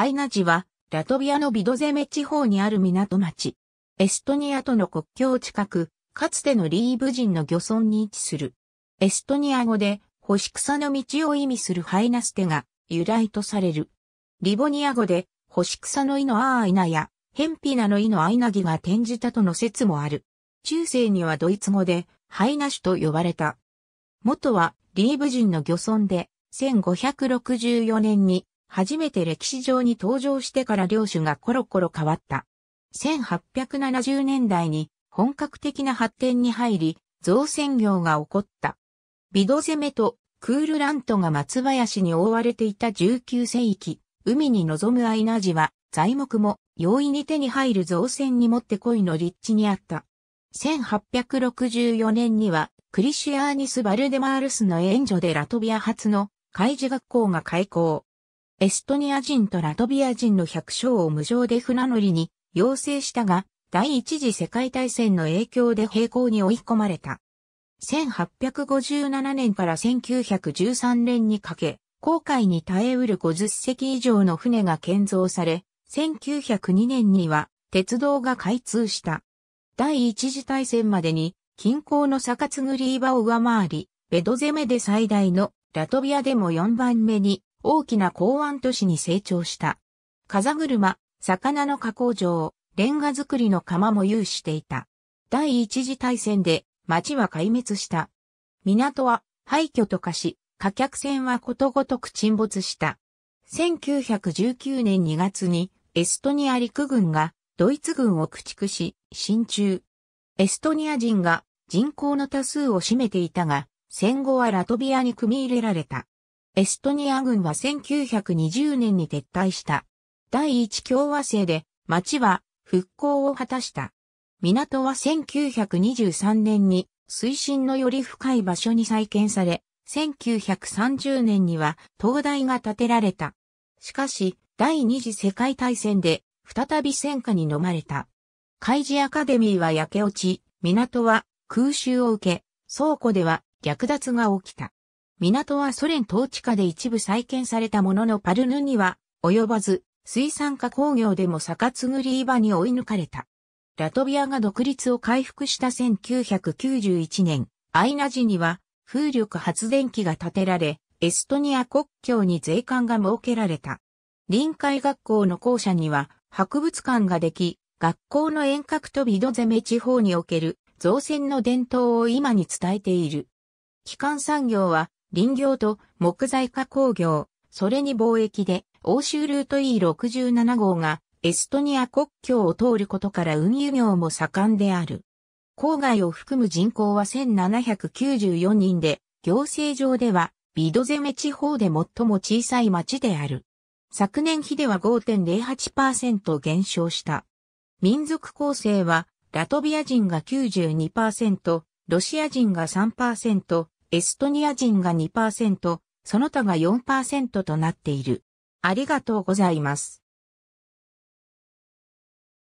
アイナジは、ラトビアのビドゼメ地方にある港町。エストニアとの国境近く、かつてのリーブ人の漁村に位置する。エストニア語で、星草の道を意味するハイナステが由来とされる。リボニア語で、星草の意のアーイナや、ヘンピナの意のアイナギが転じたとの説もある。中世にはドイツ語で、ハイナシュと呼ばれた。元は、リーブ人の漁村で、1564年に初めて歴史上に登場してから領主がコロコロ変わった。1870年代に本格的な発展に入り、造船業が起こった。ビド攻めとクールラントが松林に覆われていた19世紀、海に臨むアイナジは、材木も容易に手に入る造船にもってこいの立地にあった。1864年には、クリシアーニス・バルデマールスの援助でラトビア初の海事学校が開校。エストニア人とラトビア人の百姓を無償で船乗りに要請したが、第一次世界大戦の影響で平行に追い込まれた。1857年から1913年にかけ、航海に耐えうる50隻以上の船が建造され、1902年には鉄道が開通した。第一次大戦までに近郊のサカツグリーバを上回り、ベドゼメで最大のラトビアでも4番目に大きな港湾都市に成長した。風車、魚の加工場、レンガ作りの窯も有していた。第一次大戦で町は壊滅した。港は廃墟と化し、貨客船はことごとく沈没した。1919年2月にエストニア陸軍がドイツ軍を駆逐し、進駐。エストニア人が人口の多数を占めていたが、戦後はラトビアに組み入れられた。エストニア軍は1920年に撤退した。第一共和制で町は復興を果たした。港は1923年に水深のより深い場所に再建され、1930年には灯台が建てられた。しかし、第二次世界大戦で再び戦火に飲まれた。海事アカデミーは焼け落ち、港は空襲を受け、倉庫では略奪が起きた。港はソ連統治下で一部再建されたもののパルヌには及ばず、水産加工業でも逆つぐり場に追い抜かれた。ラトビアが独立を回復した1991年、アイナジには風力発電機が建てられ、エストニア国境に税関が設けられた。臨海学校の校舎には博物館ができ、学校の遠隔とビド攻め地方における造船の伝統を今に伝えている。基幹産業は林業と木材加工業、それに貿易で、欧州ルート E67 号がエストニア国境を通ることから運輸業も盛んである。郊外を含む人口は1794人で、行政上ではビドゼメ地方で最も小さい町である。昨年比では5.08%減少した。民族構成は、ラトビア人が92%、ロシア人が3%、エストニア人が2%、その他が4%となっている。ありがとうございます。